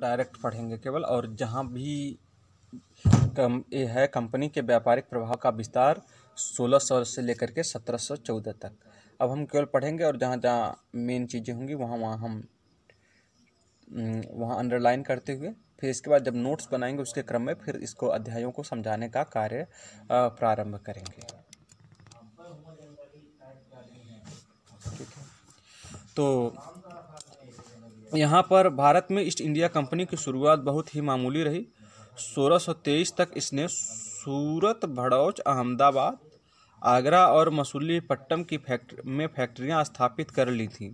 direct पढ़ेंगे केवल और जहाँ भी कम ये है कंपनी के व्यापारिक प्रभाव का विस्तार 1600 से लेकर के 1714 तक अब हम केवल पढ़ेंगे और जहाँ जहाँ मेन चीज़ें होंगी वहाँ वहाँ हम हम्म, वहाँ अंडरलाइन करते हुए फिर इसके बाद जब नोट्स बनाएंगे उसके क्रम में फिर इसको अध्यायों को समझाने का कार्य प्रारंभ करेंगे ठीक है तो यहाँ पर भारत में ईस्ट इंडिया कंपनी की शुरुआत बहुत ही मामूली रही 1623 तक इसने सूरत भड़ौच अहमदाबाद आगरा और पट्टम की फैक्ट में फैक्ट्रियाँ स्थापित कर ली थीं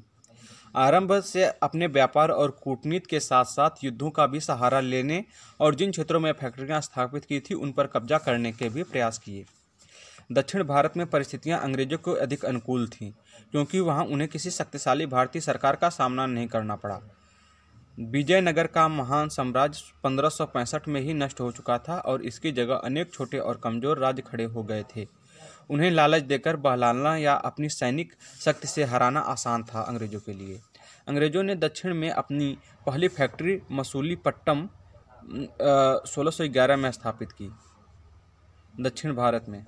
आरंभ से अपने व्यापार और कूटनीति के साथ साथ युद्धों का भी सहारा लेने और जिन क्षेत्रों में फैक्ट्रियाँ स्थापित की थी उन पर कब्जा करने के भी प्रयास किए दक्षिण भारत में परिस्थितियां अंग्रेजों को अधिक अनुकूल थीं क्योंकि वहां उन्हें किसी शक्तिशाली भारतीय सरकार का सामना नहीं करना पड़ा विजयनगर का महान साम्राज्य पंद्रह में ही नष्ट हो चुका था और इसकी जगह अनेक छोटे और कमजोर राज्य खड़े हो गए थे उन्हें लालच देकर बहलाना या अपनी सैनिक शक्ति से हराना आसान था अंग्रेजों के लिए अंग्रेजों ने दक्षिण में अपनी पहली फैक्ट्री मसूलीपट्टम 1611 में स्थापित की दक्षिण भारत में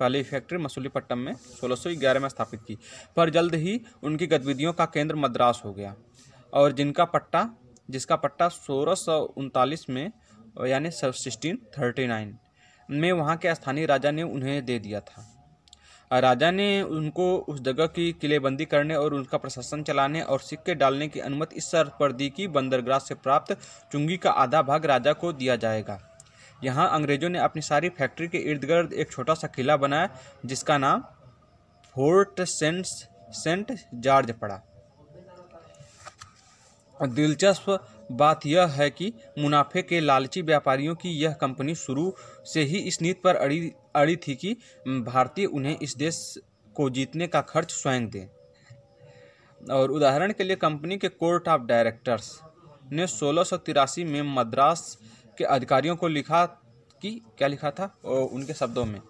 पहली फैक्ट्री मसूलीपट्टम में सोलह में स्थापित की पर जल्द ही उनकी गतिविधियों का केंद्र मद्रास हो गया और जिनका पट्टा जिसका पट्टा सोलह में यानी सिक्सटीन थर्टी नाइन में वहाँ के स्थानीय राजा ने उन्हें दे दिया था राजा ने उनको उस जगह की किलेबंदी करने और उनका प्रशासन चलाने और सिक्के डालने की अनुमति इस शर्त पर दी कि बंदरगाह से प्राप्त चुंगी का आधा भाग राजा को दिया जाएगा यहाँ अंग्रेज़ों ने अपनी सारी फैक्ट्री के इर्द गिर्द एक छोटा सा किला बनाया जिसका नाम फोर्ट सेंट सेंट जॉर्ज पड़ा दिलचस्प बात यह है कि मुनाफे के लालची व्यापारियों की यह कंपनी शुरू से ही इस नीति पर अड़ी अड़ी थी कि भारतीय उन्हें इस देश को जीतने का खर्च स्वयं दें और उदाहरण के लिए कंपनी के कोर्ट ऑफ डायरेक्टर्स ने सोलह में मद्रास के अधिकारियों को लिखा कि क्या लिखा था ओ, उनके शब्दों में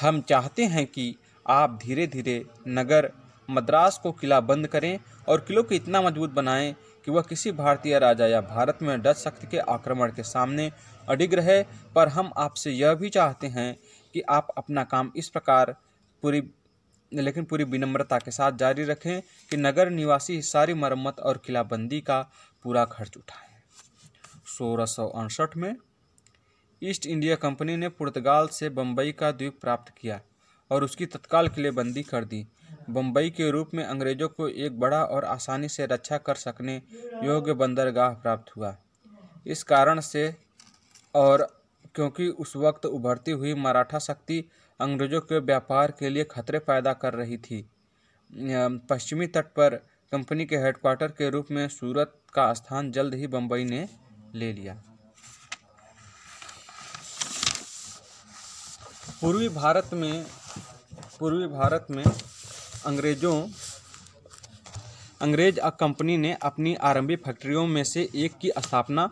हम चाहते हैं कि आप धीरे धीरे नगर मद्रास को किला बंद करें और किलों को इतना मजबूत बनाएं कि वह किसी भारतीय राजा या भारत में डच शक्ति के आक्रमण के सामने अडिग रहे पर हम आपसे यह भी चाहते हैं कि आप अपना काम इस प्रकार पूरी लेकिन पूरी विनम्रता के साथ जारी रखें कि नगर निवासी सारी मरम्मत और किलाबंदी का पूरा खर्च उठाएं सोलह में ईस्ट इंडिया कंपनी ने पुर्तगाल से बम्बई का द्वीप प्राप्त किया और उसकी तत्काल किलेबंदी कर दी बम्बई के रूप में अंग्रेजों को एक बड़ा और आसानी से रक्षा कर सकने योग्य बंदरगाह प्राप्त हुआ इस कारण से और क्योंकि उस वक्त उभरती हुई मराठा शक्ति अंग्रेजों के व्यापार के लिए खतरे पैदा कर रही थी पश्चिमी तट पर कंपनी के हेडक्वार्टर के रूप में सूरत का स्थान जल्द ही बम्बई ने ले लिया पूर्वी भारत में पूर्वी भारत में अंग्रेजों अंग्रेज कंपनी ने अपनी आरंभिक फैक्ट्रियों में से एक की स्थापना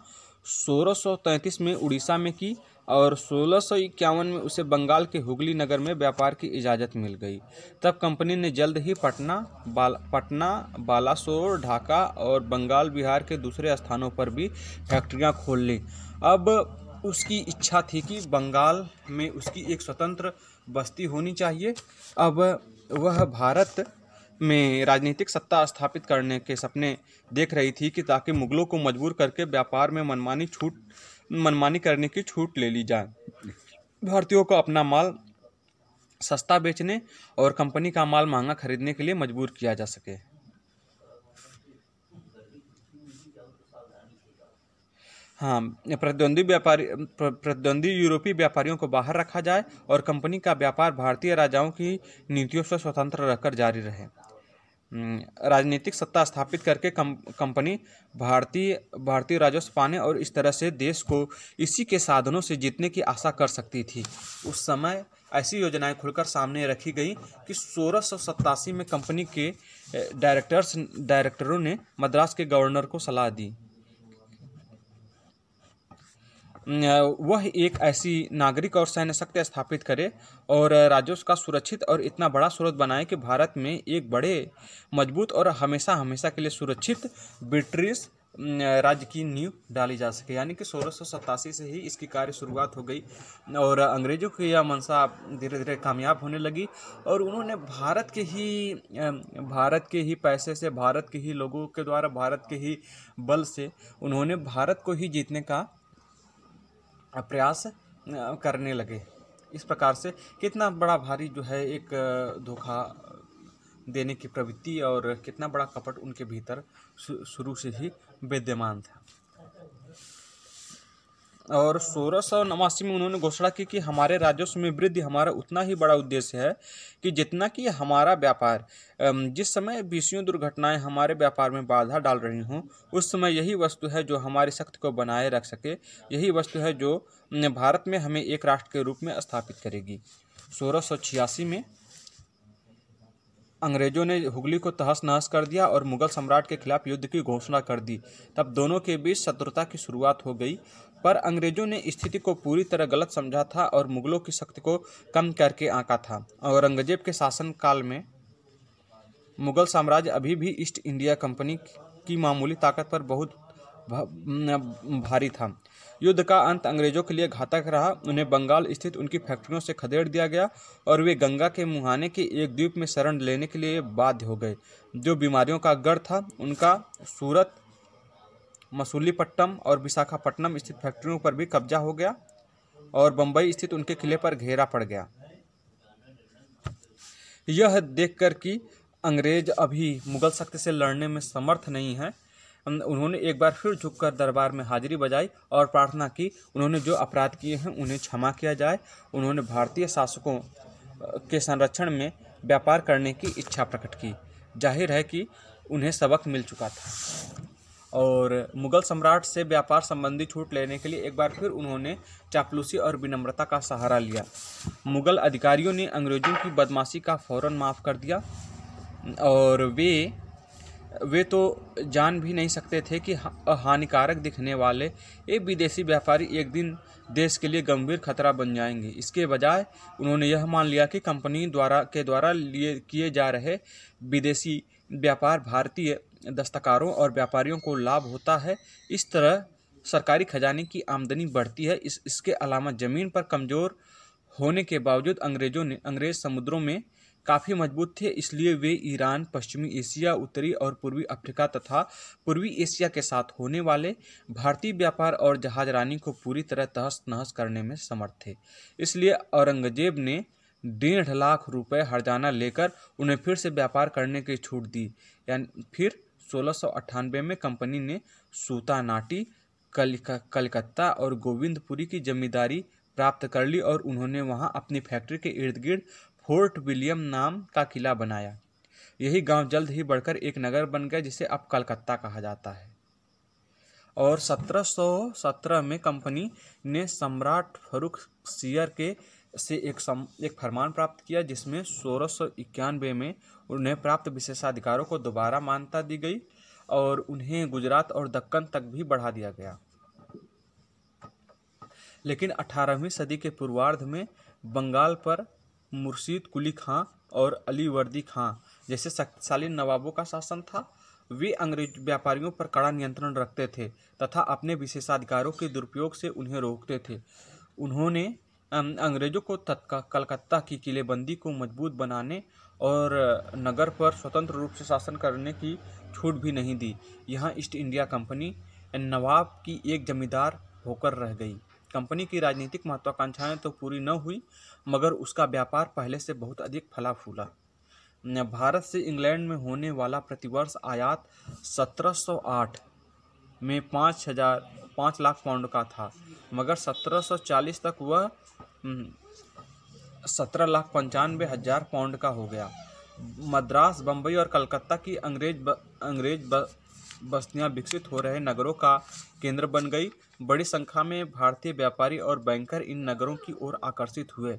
सोलह में उड़ीसा में की और सोलह में उसे बंगाल के हुगली नगर में व्यापार की इजाज़त मिल गई तब कंपनी ने जल्द ही पटना बाल पटना बालासोर ढाका और बंगाल बिहार के दूसरे स्थानों पर भी फैक्ट्रियां खोल ली अब उसकी इच्छा थी कि बंगाल में उसकी एक स्वतंत्र बस्ती होनी चाहिए अब वह भारत में राजनीतिक सत्ता स्थापित करने के सपने देख रही थी कि ताकि मुगलों को मजबूर करके व्यापार में मनमानी छूट मनमानी करने की छूट ले ली जाए भारतीयों को अपना माल सस्ता बेचने और कंपनी का माल महंगा खरीदने के लिए मजबूर किया जा सके हाँ प्रतिद्वंदी व्यापारी प्रतिद्वंदी यूरोपीय व्यापारियों को बाहर रखा जाए और कंपनी का व्यापार भारतीय राजाओं की नीतियों से स्वतंत्र रहकर जारी रहे हम्म, राजनीतिक सत्ता स्थापित करके कम, कंपनी भारतीय भारतीय राजस्व पाने और इस तरह से देश को इसी के साधनों से जीतने की आशा कर सकती थी उस समय ऐसी योजनाएं खुलकर सामने रखी गई कि सोलह में कंपनी के डायरेक्टर्स डायरेक्टरों ने मद्रास के गवर्नर को सलाह दी वह एक ऐसी नागरिक और सैन्य शक्ति स्थापित करे और राजस्व का सुरक्षित और इतना बड़ा स्रोत बनाए कि भारत में एक बड़े मजबूत और हमेशा हमेशा के लिए सुरक्षित ब्रिटिश राज्य की नींव डाली जा सके यानी कि सोलह सौ सतासी से ही इसकी कार्य शुरुआत हो गई और अंग्रेजों की यह मंशा धीरे धीरे कामयाब होने लगी और उन्होंने भारत के ही भारत के ही पैसे से भारत के ही लोगों के द्वारा भारत के ही बल से उन्होंने भारत को ही जीतने का प्रयास करने लगे इस प्रकार से कितना बड़ा भारी जो है एक धोखा देने की प्रवृत्ति और कितना बड़ा कपट उनके भीतर शुरू से ही विद्यमान था और सोलह सौ नवासी में उन्होंने घोषणा की कि हमारे राजस्व में वृद्धि हमारा उतना ही बड़ा उद्देश्य है कि जितना कि हमारा व्यापार जिस समय बीसियों दुर्घटनाएं हमारे व्यापार में बाधा डाल रही हों उस समय यही वस्तु है जो हमारी शक्ति को बनाए रख सके यही वस्तु है जो भारत में हमें एक राष्ट्र के रूप में स्थापित करेगी सोलह में अंग्रेजों ने हुगली को तहस नहस कर दिया और मुगल सम्राट के खिलाफ युद्ध की घोषणा कर दी तब दोनों के बीच शत्रुता की शुरुआत हो गई पर अंग्रेजों ने स्थिति को पूरी तरह गलत समझा था और मुगलों की शक्ति को कम करके आंका था औरंगजेब के शासनकाल में मुगल साम्राज्य अभी भी ईस्ट इंडिया कंपनी की मामूली ताकत पर बहुत भारी था युद्ध का अंत अंग्रेजों के लिए घातक रहा उन्हें बंगाल स्थित उनकी फैक्ट्रियों से खदेड़ दिया गया और वे गंगा के मुहाने के एक द्वीप में शरण लेने के लिए बाध्य हो गए जो बीमारियों का गढ़ था उनका सूरत मसूलीपट्टम और विशाखापट्टनम स्थित फैक्ट्रियों पर भी कब्जा हो गया और बम्बई स्थित उनके किले पर घेरा पड़ गया यह देखकर कि अंग्रेज अभी मुगल शक्ति से लड़ने में समर्थ नहीं है उन्होंने एक बार फिर झुककर दरबार में हाजिरी बजाई और प्रार्थना की उन्होंने जो अपराध किए हैं उन्हें क्षमा किया जाए उन्होंने भारतीय शासकों के संरक्षण में व्यापार करने की इच्छा प्रकट की जाहिर है कि उन्हें सबक मिल चुका था और मुगल सम्राट से व्यापार संबंधी छूट लेने के लिए एक बार फिर उन्होंने चापलूसी और विनम्रता का सहारा लिया मुगल अधिकारियों ने अंग्रेज़ों की बदमाशी का फौरन माफ़ कर दिया और वे वे तो जान भी नहीं सकते थे कि हानिकारक दिखने वाले ये विदेशी व्यापारी एक दिन देश के लिए गंभीर खतरा बन जाएंगे इसके बजाय उन्होंने यह मान लिया कि कंपनी द्वारा के द्वारा लिए किए जा रहे विदेशी व्यापार भारतीय दस्तकारों और व्यापारियों को लाभ होता है इस तरह सरकारी खजाने की आमदनी बढ़ती है इस इसके अलावा ज़मीन पर कमज़ोर होने के बावजूद अंग्रेज़ों ने अंग्रेज़ समुद्रों में काफ़ी मजबूत थे इसलिए वे ईरान पश्चिमी एशिया उत्तरी और पूर्वी अफ्रीका तथा पूर्वी एशिया के साथ होने वाले भारतीय व्यापार और जहाजरानी को पूरी तरह तहस नहस करने में समर्थ थे इसलिए औरंगजेब ने डेढ़ लाख रुपए हरजाना लेकर उन्हें फिर से व्यापार करने की छूट दी यानी फिर सोलह में कंपनी ने सूतानाटी कलकत्ता और गोविंदपुरी की जमींदारी प्राप्त कर ली और उन्होंने वहां अपनी फैक्ट्री के इर्द गिर्द फोर्ट विलियम नाम का किला बनाया यही गांव जल्द ही बढ़कर एक नगर बन गया जिसे अब कलकत्ता कहा जाता है और 1717 में कंपनी ने सम्राट फरुख सियर के से एक सम एक फरमान प्राप्त किया जिसमें सोलह सौ इक्यानवे में उन्हें प्राप्त विशेषाधिकारों को दोबारा मान्यता दी गई और उन्हें गुजरात और दक्कन तक भी बढ़ा दिया गया लेकिन 18वीं सदी के पूर्वार्ध में बंगाल पर मुर्शीद कुली खां और अली वर्दी खां जैसे शक्तिशाली नवाबों का शासन था वे अंग्रेज व्यापारियों पर कड़ा नियंत्रण रखते थे तथा अपने विशेषाधिकारों के दुरुपयोग से उन्हें रोकते थे उन्होंने अंग्रेज़ों को तत्काल कलकत्ता की किलेबंदी को मजबूत बनाने और नगर पर स्वतंत्र रूप से शासन करने की छूट भी नहीं दी यहाँ ईस्ट इंडिया कंपनी नवाब की एक जमींदार होकर रह गई कंपनी की राजनीतिक महत्वाकांक्षाएं तो पूरी न हुई मगर उसका व्यापार पहले से बहुत अधिक फला फूला भारत से इंग्लैंड में होने वाला प्रतिवर्ष आयात 1708 में पाँच हजार पाँच लाख पाउंड का था मगर 1740 तक वह हम्म, सत्रह लाख पंचानवे हज़ार पाउंड का हो गया मद्रास बम्बई और कलकत्ता की अंग्रेज ब, अंग्रेज ब, बस्तियां विकसित हो रहे नगरों का केंद्र बन गई बड़ी संख्या में भारतीय व्यापारी और बैंकर इन नगरों की ओर आकर्षित हुए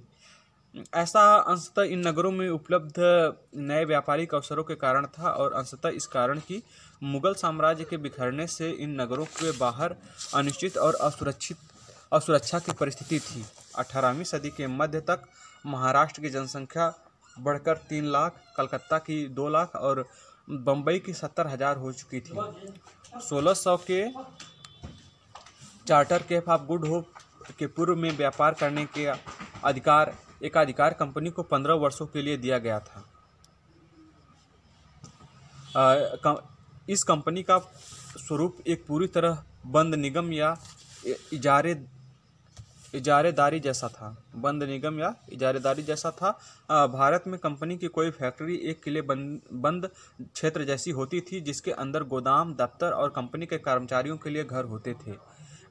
ऐसा अंशतः इन नगरों में उपलब्ध नए व्यापारिक अवसरों के कारण था और अंशतः इस कारण कि मुगल साम्राज्य के बिखरने से इन नगरों के बाहर अनिश्चित और असुरक्षित असुरक्षा की परिस्थिति थी अठारहवीं सदी के मध्य तक महाराष्ट्र की जनसंख्या बढ़कर तीन लाख कलकत्ता की दो लाख और बम्बई की सत्तर हजार हो चुकी थी सोलह सौ के charter Cape of Good Hope के पूर्व में व्यापार करने के अधिकार एक अधिकार कंपनी को पंद्रह वर्षों के लिए दिया गया था इस कंपनी का स्वरूप एक पूरी तरह बंद निगम या इजारे इजारेदारी जैसा था बंद निगम या इजारेदारी जैसा था भारत में कंपनी की कोई फैक्ट्री एक किले बंद बंद क्षेत्र जैसी होती थी जिसके अंदर गोदाम दफ्तर और कंपनी के कर्मचारियों के लिए घर होते थे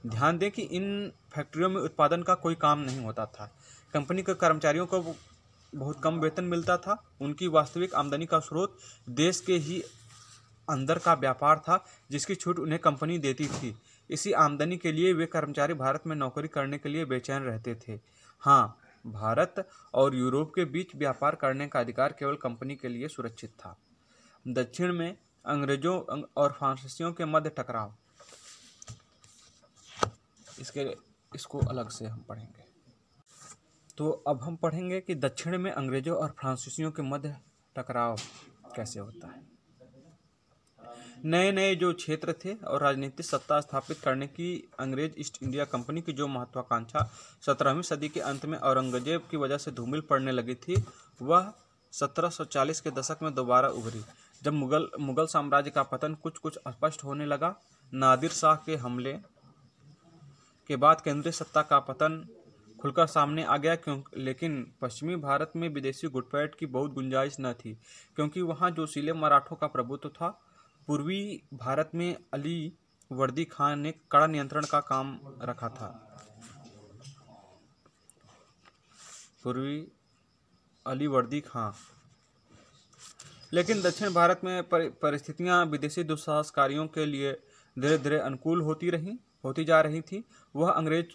ध्यान दें कि इन फैक्ट्रियों में उत्पादन का कोई काम नहीं होता था कंपनी के कर्मचारियों को बहुत कम वेतन मिलता था उनकी वास्तविक आमदनी का स्रोत देश के ही अंदर का व्यापार था जिसकी छूट उन्हें कंपनी देती थी इसी आमदनी के लिए वे कर्मचारी भारत में नौकरी करने के लिए बेचैन रहते थे हाँ भारत और यूरोप के बीच व्यापार करने का अधिकार केवल कंपनी के लिए सुरक्षित था दक्षिण में अंग्रेजों और फ्रांसीसियों के मध्य टकराव इसके इसको अलग से हम पढ़ेंगे तो अब हम पढ़ेंगे कि दक्षिण में अंग्रेज़ों और फ्रांसीसियों के मध्य टकराव कैसे होता है नए नए जो क्षेत्र थे और राजनीतिक सत्ता स्थापित करने की अंग्रेज ईस्ट इंडिया कंपनी की जो महत्वाकांक्षा सत्रहवीं सदी के अंत में औरंगजेब की वजह से धूमिल पड़ने लगी थी वह 1740 के दशक में दोबारा उभरी जब मुगल मुगल साम्राज्य का पतन कुछ कुछ स्पष्ट होने लगा नादिर शाह के हमले के बाद केंद्रीय सत्ता का पतन खुलकर सामने आ गया क्यों लेकिन पश्चिमी भारत में विदेशी घुटपैठ की बहुत गुंजाइश न थी क्योंकि वहाँ जोशीले मराठों का प्रभुत्व था पूर्वी भारत में अली वर्दी खान ने कड़ा नियंत्रण का काम रखा था पूर्वी अली वर्दी खां लेकिन दक्षिण भारत में परिस्थितियां विदेशी दुस्साहसकारियों के लिए धीरे धीरे अनुकूल होती रहीं होती जा रही थी वह अंग्रेज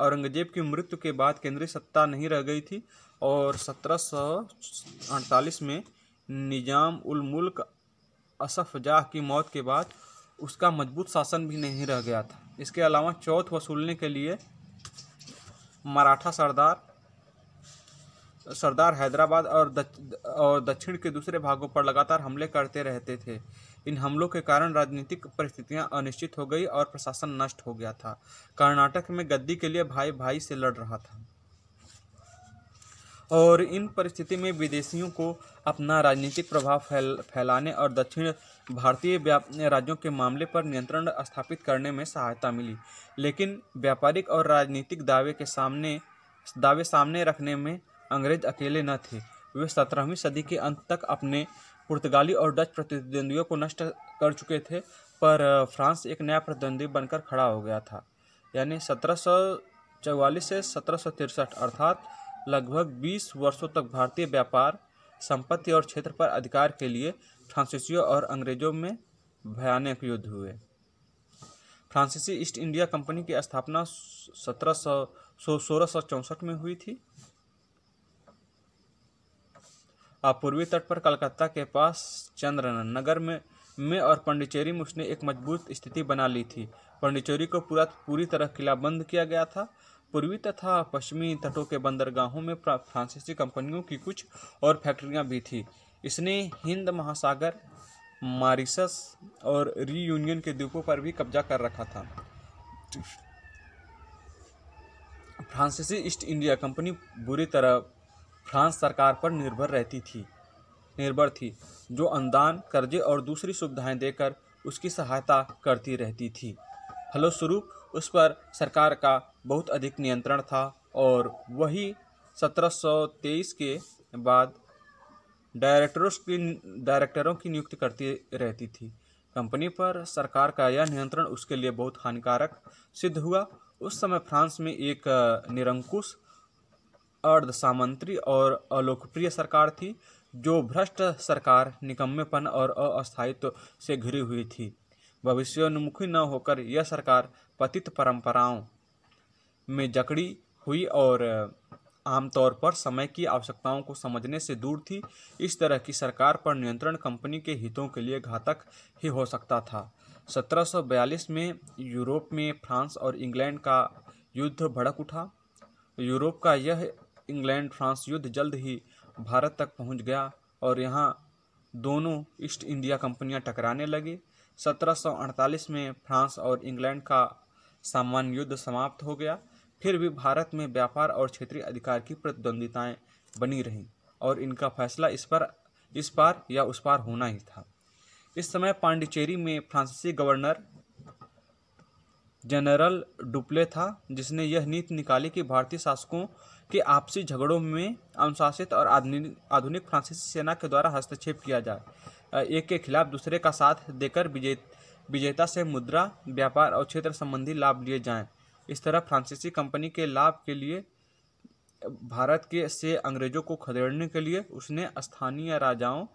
औरंगजेब की मृत्यु के बाद केंद्रीय सत्ता नहीं रह गई थी और सत्रह में निजाम उल मुल्क असफ जाह की मौत के बाद उसका मजबूत शासन भी नहीं रह गया था इसके अलावा चौथ वसूलने के लिए मराठा सरदार सरदार हैदराबाद और दच, और दक्षिण के दूसरे भागों पर लगातार हमले करते रहते थे इन हमलों के कारण राजनीतिक परिस्थितियां अनिश्चित हो गई और प्रशासन नष्ट हो गया था कर्नाटक में गद्दी के लिए भाई भाई से लड़ रहा था और इन परिस्थिति में विदेशियों को अपना राजनीतिक प्रभाव फैल फैलाने और दक्षिण भारतीय राज्यों के मामले पर नियंत्रण स्थापित करने में सहायता मिली लेकिन व्यापारिक और राजनीतिक दावे के सामने दावे सामने रखने में अंग्रेज अकेले न थे वे सत्रहवीं सदी के अंत तक अपने पुर्तगाली और डच प्रतिद्वंदियों को नष्ट कर चुके थे पर फ्रांस एक नया प्रतिद्वंदी बनकर खड़ा हो गया था यानी सत्रह से सत्रह अर्थात लगभग 20 वर्षों तक भारतीय व्यापार संपत्ति और क्षेत्र पर अधिकार के लिए फ्रांसीसियों और अंग्रेजों में भयानक युद्ध हुए फ्रांसीसी ईस्ट इंडिया कंपनी की स्थापना सत्रह सौ सोलह सौ चौंसठ में हुई थी पूर्वी तट पर कलकत्ता के पास चंद्रन नगर में में और पांडिचेरी में उसने एक मजबूत स्थिति बना ली थी पांडिचेरी को पूरा पूरी तरह किलाबंद किया गया था पूर्वी तथा पश्चिमी तटों के बंदरगाहों में फ्रांसीसी कंपनियों की कुछ और फैक्ट्रियां भी थी इसने हिंद महासागर मारिसस और रीयूनियन के द्वीपों पर भी कब्जा कर रखा था फ्रांसीसी ईस्ट इंडिया कंपनी बुरी तरह फ्रांस सरकार पर निर्भर रहती थी निर्भर थी जो अनुदान कर्जे और दूसरी सुविधाएं देकर उसकी सहायता करती रहती थी फलस्वरूप उस पर सरकार का बहुत अधिक नियंत्रण था और वही 1723 के बाद डायरेक्टरों की डायरेक्टरों की नियुक्ति करती रहती थी कंपनी पर सरकार का यह नियंत्रण उसके लिए बहुत हानिकारक सिद्ध हुआ उस समय फ्रांस में एक निरंकुश अर्धसामंत्री और अलोकप्रिय सरकार थी जो भ्रष्ट सरकार निकम्मेपन और अस्थायित्व से घिरी हुई थी भविष्योन्मुखी न होकर यह सरकार पतित परंपराओं में जकड़ी हुई और आमतौर पर समय की आवश्यकताओं को समझने से दूर थी इस तरह की सरकार पर नियंत्रण कंपनी के हितों के लिए घातक ही हो सकता था 1742 में यूरोप में फ्रांस और इंग्लैंड का युद्ध भड़क उठा यूरोप का यह इंग्लैंड फ्रांस युद्ध जल्द ही भारत तक पहुंच गया और यहाँ दोनों ईस्ट इंडिया कंपनियां टकराने लगी 1748 में फ्रांस और इंग्लैंड का सामान्य युद्ध समाप्त हो गया फिर भी भारत में व्यापार और क्षेत्रीय अधिकार की प्रतिद्वंदिताएँ बनी रहीं और इनका फैसला इस पर इस पार या उस पार होना ही था इस समय पांडिचेरी में फ्रांसीसी गवर्नर जनरल डुप्ले था जिसने यह नीति निकाली कि भारतीय शासकों के आपसी झगड़ों में अनुशासित और आधुनिक आधुनिक फ्रांसीसी सेना के द्वारा हस्तक्षेप किया जाए एक के खिलाफ दूसरे का साथ देकर विजे विजेता से मुद्रा व्यापार और क्षेत्र संबंधी लाभ लिए जाएं इस तरह फ्रांसीसी कंपनी के लाभ के लिए भारत के से अंग्रेजों को खदेड़ने के लिए उसने स्थानीय राजाओं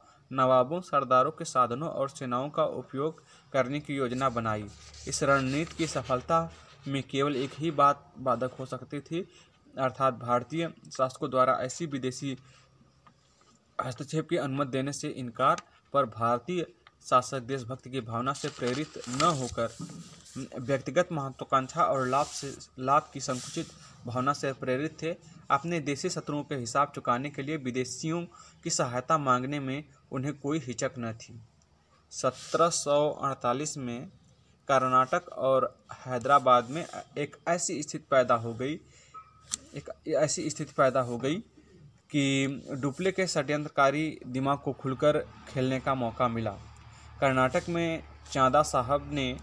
नवाबों सरदारों के साधनों और सेनाओं का उपयोग करने की योजना बनाई इस रणनीति की सफलता में केवल एक ही बात बाधक हो सकती थी अर्थात भारतीय शासकों द्वारा ऐसी विदेशी हस्तक्षेप की अनुमति देने से इनकार पर भारतीय शासक देशभक्ति की भावना से प्रेरित न होकर व्यक्तिगत महत्वाकांक्षा और लाभ से लाभ की संकुचित भावना से प्रेरित थे अपने देशी शत्रुओं के हिसाब चुकाने के लिए विदेशियों की सहायता मांगने में उन्हें कोई हिचक न थी 1748 में कर्नाटक और हैदराबाद में एक ऐसी स्थिति पैदा हो गई एक ऐसी स्थिति पैदा हो गई कि डुप्ले के षड्यंत्रकारी दिमाग को खुलकर खेलने का मौका मिला कर्नाटक में चांदा साहब ने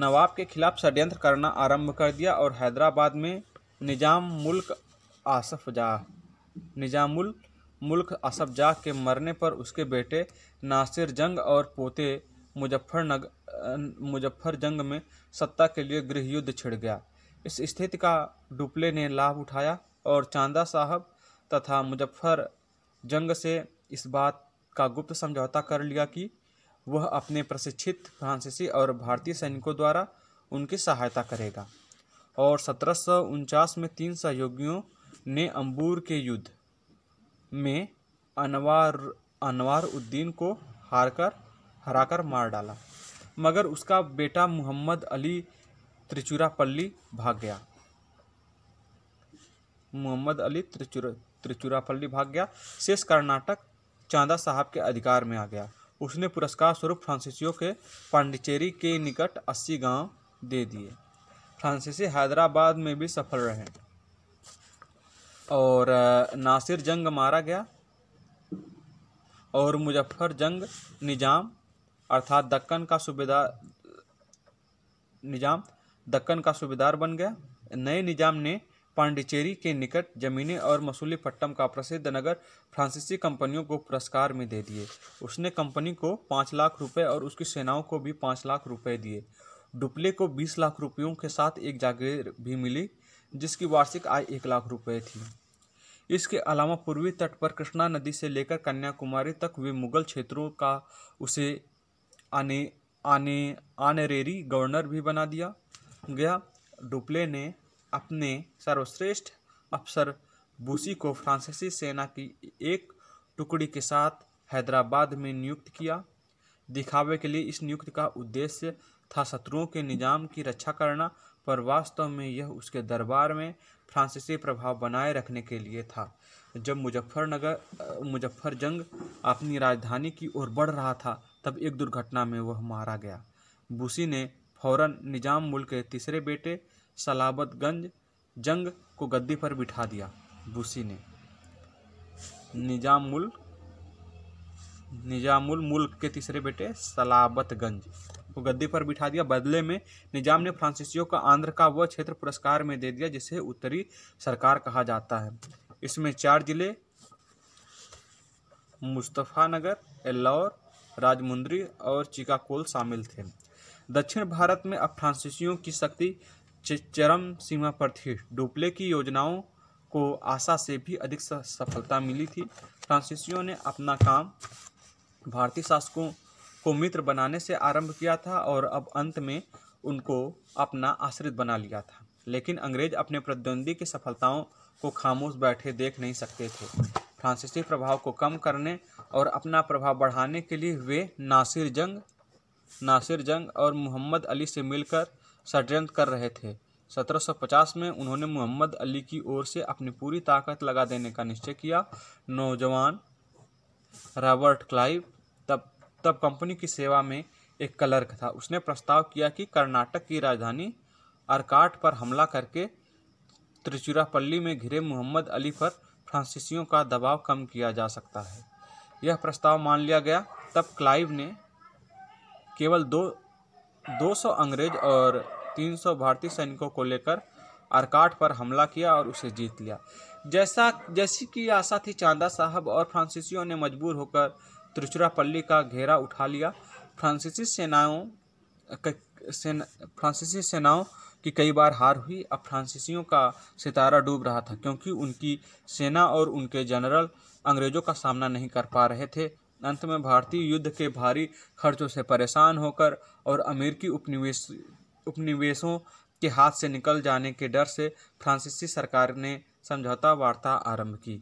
नवाब के खिलाफ षड्यंत्र करना आरंभ कर दिया और हैदराबाद में निजाम मुल्क आसफ जा निजामुल मुल्क आसफ जा के मरने पर उसके बेटे नासिर जंग और पोते मुजफ्फरनगर मुजफ्फर जंग में सत्ता के लिए गृह युद्ध छिड़ गया इस स्थिति का डुपले ने लाभ उठाया और चांदा साहब तथा मुजफ्फर जंग से इस बात का गुप्त समझौता कर लिया कि वह अपने प्रशिक्षित फ्रांसीसी और भारतीय सैनिकों द्वारा उनकी सहायता करेगा और सत्रह में तीन सहयोगियों ने अंबूर के युद्ध में अनवार अनवार उद्दीन को हारकर हराकर मार डाला मगर उसका बेटा मोहम्मद अली त्रिचुरापल्ली भाग गया मोहम्मद अली त्रिचुरा त्रिचुरापल्ली भाग गया शेष कर्नाटक चांदा साहब के अधिकार में आ गया उसने पुरस्कार स्वरूप फ्रांसीसियों के पांडिचेरी के निकट अस्सी गांव दे दिए फ्रांसीसी हैदराबाद में भी सफल रहे और नासिर जंग मारा गया और मुजफ्फर जंग निजाम अर्थात दक्कन का सूबेदार निजाम दक्कन का सूबेदार बन गया नए निजाम ने पांडिचेरी के निकट जमीनें और पट्टम का प्रसिद्ध नगर फ्रांसीसी कंपनियों को पुरस्कार में दे दिए उसने कंपनी को पाँच लाख रुपए और उसकी सेनाओं को भी पाँच लाख रुपए दिए डुप्ले को बीस लाख रुपयों के साथ एक जागीर भी मिली जिसकी वार्षिक आय एक लाख रुपए थी इसके अलावा पूर्वी तट पर कृष्णा नदी से लेकर कन्याकुमारी तक वे मुगल क्षेत्रों का उसे आने आने आनरेरी गवर्नर भी बना दिया गया डुप्ले ने अपने सर्वश्रेष्ठ अफसर बूसी को फ्रांसीसी सेना की एक टुकड़ी के साथ हैदराबाद में नियुक्त किया दिखावे के लिए इस नियुक्ति का उद्देश्य था शत्रुओं के निजाम की रक्षा करना पर वास्तव में यह उसके दरबार में फ्रांसीसी प्रभाव बनाए रखने के लिए था जब मुजफ्फरनगर मुजफ्फर जंग अपनी राजधानी की ओर बढ़ रहा था तब एक दुर्घटना में वह मारा गया बूसी ने फौरन निजाम मुल्क के तीसरे बेटे सलाबतगंज जंग को गद्दी पर बिठा दिया बूसी ने निजामुल निजामुल मुल्क के तीसरे बेटे सलाबतगंज को गद्दी पर बिठा दिया बदले में निजाम ने फ्रांसिसियो को आंध्र का वह क्षेत्र पुरस्कार में दे दिया जिसे उत्तरी सरकार कहा जाता है इसमें चार जिले मुस्तफा नगर एल्लौर राजमुंद्री और चिकाकोल शामिल थे दक्षिण भारत में अब फ्रांसिसियों की शक्ति चरम सीमा पर थी डुप्ले की योजनाओं को आशा से भी अधिक सफलता मिली थी फ्रांसिसियों ने अपना काम भारतीय शासकों को मित्र बनाने से आरंभ किया था और अब अंत में उनको अपना आश्रित बना लिया था लेकिन अंग्रेज अपने प्रतिद्वंदी की सफलताओं को खामोश बैठे देख नहीं सकते थे फ्रांसीसी प्रभाव को कम करने और अपना प्रभाव बढ़ाने के लिए वे नासिर जंग नासिर जंग और मोहम्मद अली से मिलकर षडयंत्र कर रहे थे 1750 में उन्होंने मोहम्मद अली की ओर से अपनी पूरी ताकत लगा देने का निश्चय किया नौजवान रॉबर्ट क्लाइव तब कंपनी की सेवा में एक क्लर्क था उसने प्रस्ताव किया कि कर्नाटक की राजधानी अरकाट पर हमला करके त्रिचुरापल्ली में घिरे मोहम्मद अली पर फ्रांसीसियों का दबाव कम किया जा सकता है यह प्रस्ताव मान लिया गया तब क्लाइव ने केवल दो दो सौ अंग्रेज और तीन सौ भारतीय सैनिकों को लेकर अरकाट पर हमला किया और उसे जीत लिया जैसा जैसी कि आशा थी चांदा साहब और फ्रांसीसियों ने मजबूर होकर त्रिचुरापल्ली का घेरा उठा लिया फ्रांसीसी सेनाओं सेन, फ्रांसीसी सेनाओं की कई बार हार हुई अब फ्रांसीसियों का सितारा डूब रहा था क्योंकि उनकी सेना और उनके जनरल अंग्रेजों का सामना नहीं कर पा रहे थे अंत में भारतीय युद्ध के भारी खर्चों से परेशान होकर और अमेरिकी उपनिवेश उपनिवेशों के हाथ से निकल जाने के डर से फ्रांसीसी सरकार ने समझौता वार्ता आरंभ की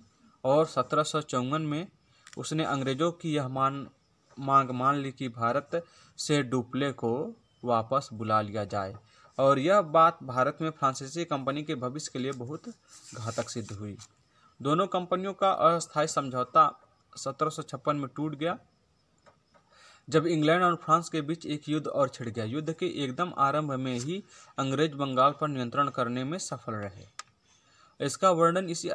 और सत्रह में उसने अंग्रेज़ों की यह मान मांग मान ली कि भारत से डुप्ले को वापस बुला लिया जाए और यह बात भारत में फ्रांसीसी कंपनी के भविष्य के लिए बहुत घातक सिद्ध हुई दोनों कंपनियों का अस्थायी समझौता सत्रह में टूट गया जब इंग्लैंड और फ्रांस के बीच एक युद्ध और छिड़ गया युद्ध के एकदम आरंभ में ही अंग्रेज बंगाल पर नियंत्रण करने में सफल रहे इसका वर्णन इसी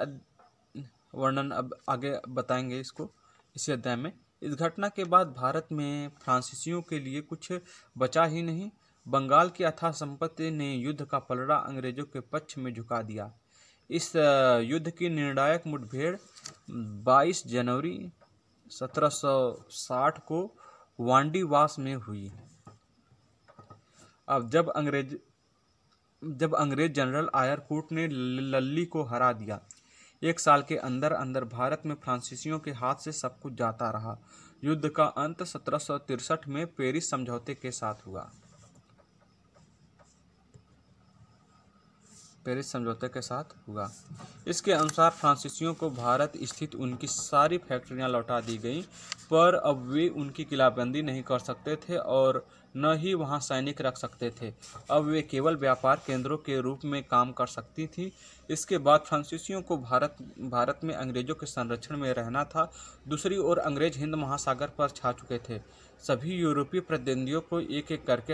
वर्णन अब आगे बताएंगे इसको इस अध्याय में इस घटना के बाद भारत में फ्रांसीसियों के लिए कुछ बचा ही नहीं बंगाल की अथा संपत्ति ने युद्ध का पलड़ा अंग्रेजों के पक्ष में झुका दिया इस युद्ध की निर्णायक मुठभेड़ 22 जनवरी 1760 को वांडीवास में हुई अब जब अंग्रेज जब अंग्रेज जनरल आयरकोट ने लल्ली को हरा दिया एक साल के अंदर अंदर भारत में फ्रांसीसियों के हाथ से सब कुछ जाता रहा युद्ध का अंत सत्रह में पेरिस समझौते के साथ हुआ पेरिस समझौते के साथ हुआ इसके अनुसार फ्रांसीसियों को भारत स्थित उनकी सारी फैक्ट्रियां लौटा दी गईं पर अब वे उनकी किलाबंदी नहीं कर सकते थे और न ही वहां सैनिक रख सकते थे अब वे केवल व्यापार केंद्रों के रूप में काम कर सकती थी इसके बाद फ्रांसीसियों को भारत भारत में अंग्रेजों के संरक्षण में रहना था दूसरी ओर अंग्रेज हिंद महासागर पर छा चुके थे सभी यूरोपीय प्रतिद्वंदियों को एक एक करके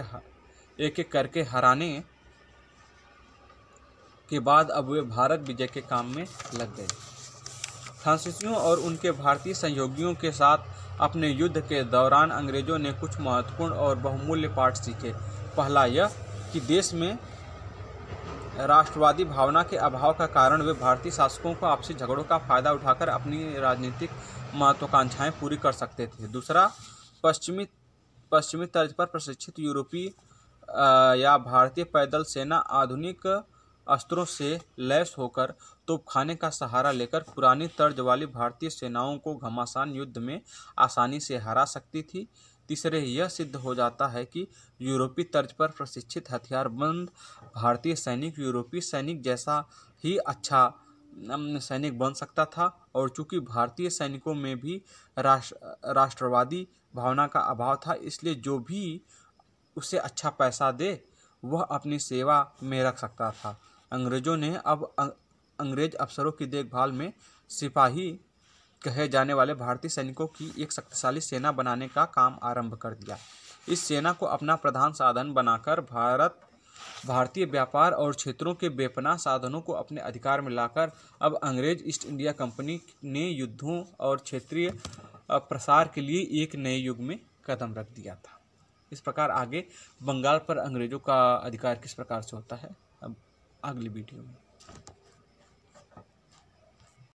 एक एक करके हराने के बाद अब वे भारत विजय के काम में लग गए फ्रांसीसियों और उनके भारतीय सहयोगियों के साथ अपने युद्ध के दौरान अंग्रेजों ने कुछ महत्वपूर्ण और बहुमूल्य पाठ सीखे पहला यह कि देश में राष्ट्रवादी भावना के अभाव का कारण वे भारतीय शासकों को आपसी झगड़ों का फायदा उठाकर अपनी राजनीतिक महत्वाकांक्षाएं पूरी कर सकते थे दूसरा पश्चिमी पश्चिमी तर्ज पर प्रशिक्षित यूरोपीय या भारतीय पैदल सेना आधुनिक अस्त्रों से लैस होकर तोपखाने का सहारा लेकर पुरानी तर्ज वाली भारतीय सेनाओं को घमासान युद्ध में आसानी से हरा सकती थी तीसरे यह सिद्ध हो जाता है कि यूरोपीय तर्ज पर प्रशिक्षित हथियारबंद भारतीय सैनिक यूरोपीय सैनिक जैसा ही अच्छा सैनिक बन सकता था और चूंकि भारतीय सैनिकों में भी राष्ट्र राष्ट्रवादी भावना का अभाव था इसलिए जो भी उसे अच्छा पैसा दे वह अपनी सेवा में रख सकता था अंग्रेज़ों ने अब अं-, अंग्रेज अफसरों की देखभाल में सिपाही कहे जाने वाले भारतीय सैनिकों की एक शक्तिशाली सेना बनाने का काम आरंभ कर दिया इस सेना को अपना प्रधान साधन बनाकर भारत भारतीय व्यापार और क्षेत्रों के बेपना साधनों को अपने अधिकार में लाकर अब अंग्रेज ईस्ट इंडिया कंपनी ने युद्धों और क्षेत्रीय प्रसार के लिए एक नए युग में कदम रख दिया था इस प्रकार आगे बंगाल पर अंग्रेजों का अधिकार किस प्रकार से होता है अगली वीडियो में